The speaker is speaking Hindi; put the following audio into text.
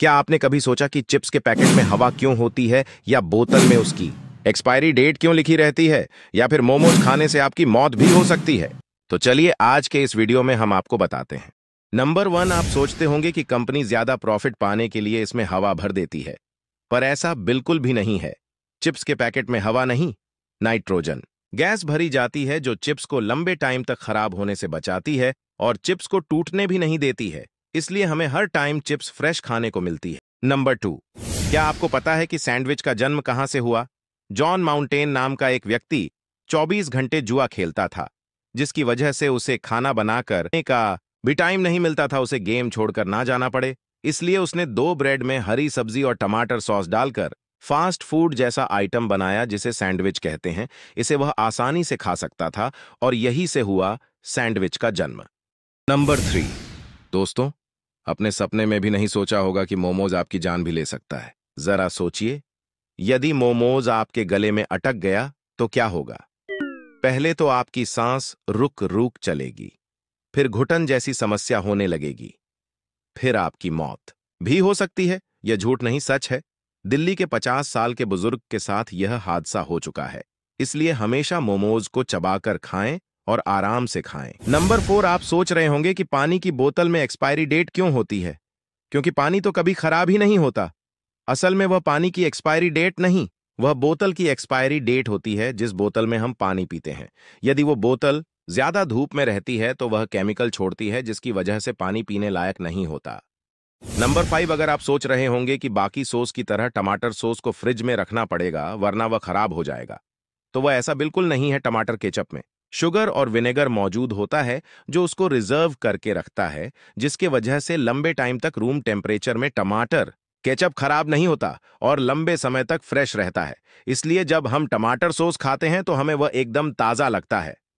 क्या आपने कभी सोचा कि चिप्स के पैकेट में हवा क्यों होती है या बोतल में उसकी एक्सपायरी डेट क्यों लिखी रहती है या फिर मोमोज खाने से आपकी मौत भी हो सकती है तो चलिए आज के इस वीडियो में हम आपको बताते हैं नंबर वन आप सोचते होंगे कि कंपनी ज्यादा प्रॉफिट पाने के लिए इसमें हवा भर देती है पर ऐसा बिल्कुल भी नहीं है चिप्स के पैकेट में हवा नहीं नाइट्रोजन गैस भरी जाती है जो चिप्स को लंबे टाइम तक खराब होने से बचाती है और चिप्स को टूटने भी नहीं देती है इसलिए हमें हर टाइम चिप्स फ्रेश खाने को मिलती है नंबर टू क्या आपको पता है कि सैंडविच का जन्म कहां से हुआ जॉन माउंटेन नाम का एक व्यक्ति 24 घंटे जुआ खेलता था जिसकी वजह से उसे खाना बनाकर का भी टाइम नहीं मिलता था उसे गेम छोड़कर ना जाना पड़े इसलिए उसने दो ब्रेड में हरी सब्जी और टमाटर सॉस डालकर फास्ट फूड जैसा आइटम बनाया जिसे सैंडविच कहते हैं इसे वह आसानी से खा सकता था और यही से हुआ सैंडविच का जन्म नंबर थ्री दोस्तों अपने सपने में भी नहीं सोचा होगा कि मोमोज आपकी जान भी ले सकता है जरा सोचिए यदि मोमोज आपके गले में अटक गया तो क्या होगा पहले तो आपकी सांस रुक रुक चलेगी फिर घुटन जैसी समस्या होने लगेगी फिर आपकी मौत भी हो सकती है यह झूठ नहीं सच है दिल्ली के 50 साल के बुजुर्ग के साथ यह हादसा हो चुका है इसलिए हमेशा मोमोज को चबाकर खाएं और आराम से खाएं नंबर फोर आप सोच रहे होंगे कि पानी की बोतल में एक्सपायरी डेट क्यों होती है क्योंकि पानी तो कभी खराब ही नहीं होता असल में वह पानी की एक्सपायरी डेट नहीं वह बोतल की एक्सपायरी डेट होती है जिस बोतल में हम पानी पीते हैं यदि वो बोतल ज्यादा धूप में रहती है तो वह केमिकल छोड़ती है जिसकी वजह से पानी पीने लायक नहीं होता नंबर फाइव अगर आप सोच रहे होंगे कि बाकी सोस की तरह टमाटर सोस को फ्रिज में रखना पड़ेगा वरना वह खराब हो जाएगा तो वह ऐसा बिल्कुल नहीं है टमाटर केचप में शुगर और विनेगर मौजूद होता है जो उसको रिजर्व करके रखता है जिसके वजह से लंबे टाइम तक रूम टेम्परेचर में टमाटर केचप खराब नहीं होता और लंबे समय तक फ्रेश रहता है इसलिए जब हम टमाटर सॉस खाते हैं तो हमें वह एकदम ताज़ा लगता है